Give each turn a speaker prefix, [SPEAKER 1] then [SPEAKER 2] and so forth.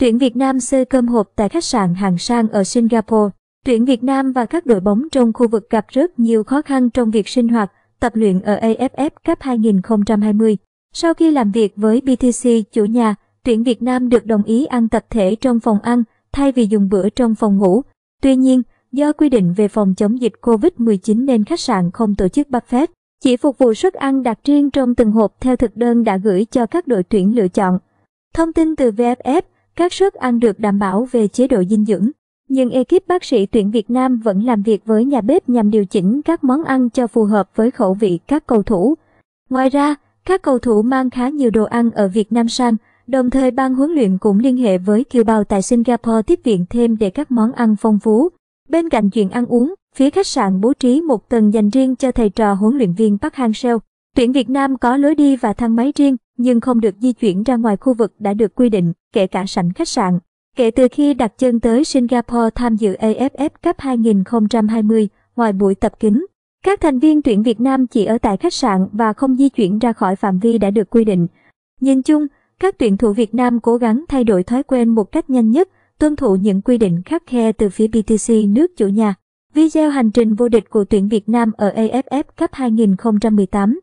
[SPEAKER 1] Tuyển Việt Nam xơi cơm hộp tại khách sạn hàng sang ở Singapore. Tuyển Việt Nam và các đội bóng trong khu vực gặp rất nhiều khó khăn trong việc sinh hoạt, tập luyện ở AFF Cup 2020. Sau khi làm việc với BTC chủ nhà, tuyển Việt Nam được đồng ý ăn tập thể trong phòng ăn thay vì dùng bữa trong phòng ngủ. Tuy nhiên, do quy định về phòng chống dịch COVID-19 nên khách sạn không tổ chức buffet, chỉ phục vụ suất ăn đặt riêng trong từng hộp theo thực đơn đã gửi cho các đội tuyển lựa chọn. Thông tin từ VFF các suất ăn được đảm bảo về chế độ dinh dưỡng, nhưng ekip bác sĩ tuyển Việt Nam vẫn làm việc với nhà bếp nhằm điều chỉnh các món ăn cho phù hợp với khẩu vị các cầu thủ. Ngoài ra, các cầu thủ mang khá nhiều đồ ăn ở Việt Nam sang, đồng thời ban huấn luyện cũng liên hệ với kiều bào tại Singapore tiếp viện thêm để các món ăn phong phú. Bên cạnh chuyện ăn uống, phía khách sạn bố trí một tầng dành riêng cho thầy trò huấn luyện viên Park Hang-seo. Tuyển Việt Nam có lối đi và thang máy riêng, nhưng không được di chuyển ra ngoài khu vực đã được quy định, kể cả sảnh khách sạn. Kể từ khi đặt chân tới Singapore tham dự AFF Cup 2020, ngoài buổi tập kính, các thành viên tuyển Việt Nam chỉ ở tại khách sạn và không di chuyển ra khỏi phạm vi đã được quy định. Nhìn chung, các tuyển thủ Việt Nam cố gắng thay đổi thói quen một cách nhanh nhất, tuân thủ những quy định khắc khe từ phía BTC nước chủ nhà. Video hành trình vô địch của tuyển Việt Nam ở AFF Cup 2018